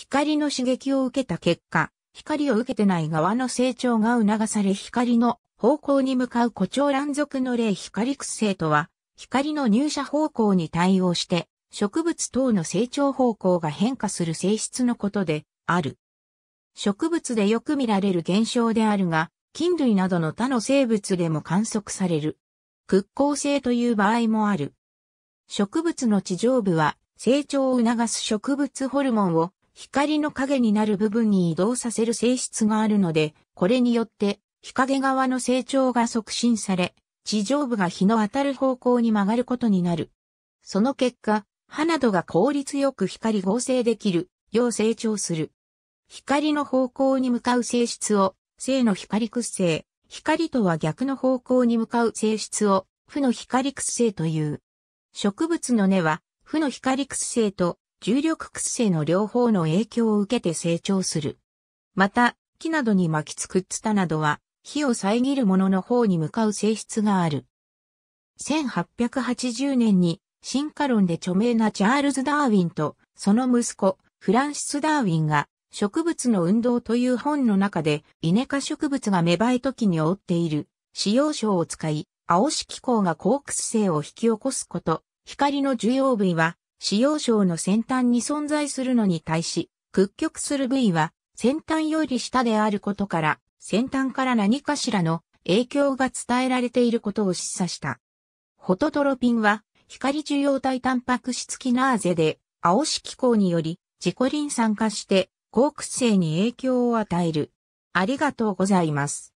光の刺激を受けた結果、光を受けてない側の成長が促され光の方向に向かう誇張乱属の例光屈性とは、光の入射方向に対応して、植物等の成長方向が変化する性質のことである。植物でよく見られる現象であるが、菌類などの他の生物でも観測される。屈光性という場合もある。植物の地上部は成長を促す植物ホルモンを光の影になる部分に移動させる性質があるので、これによって日陰側の成長が促進され、地上部が日の当たる方向に曲がることになる。その結果、葉などが効率よく光合成できるよう成長する。光の方向に向かう性質を、正の光屈性、光とは逆の方向に向かう性質を、負の光屈性という。植物の根は、負の光屈性と重力屈性の両方の影響を受けて成長する。また、木などに巻きつくツタなどは、火を遮るものの方に向かう性質がある。1880年に進化論で著名なチャールズ・ダーウィンとその息子フランシス・ダーウィンが植物の運動という本の中でイネ科植物が芽生え時に覆っている使用症を使い青色光が光屈性を引き起こすこと、光の重要部位は使用省の先端に存在するのに対し、屈曲する部位は先端より下であることから、先端から何かしらの影響が伝えられていることを示唆した。ホトトロピンは光受容体タンパク質キナーゼで青色機構により自己輪酸化して高屈性に影響を与える。ありがとうございます。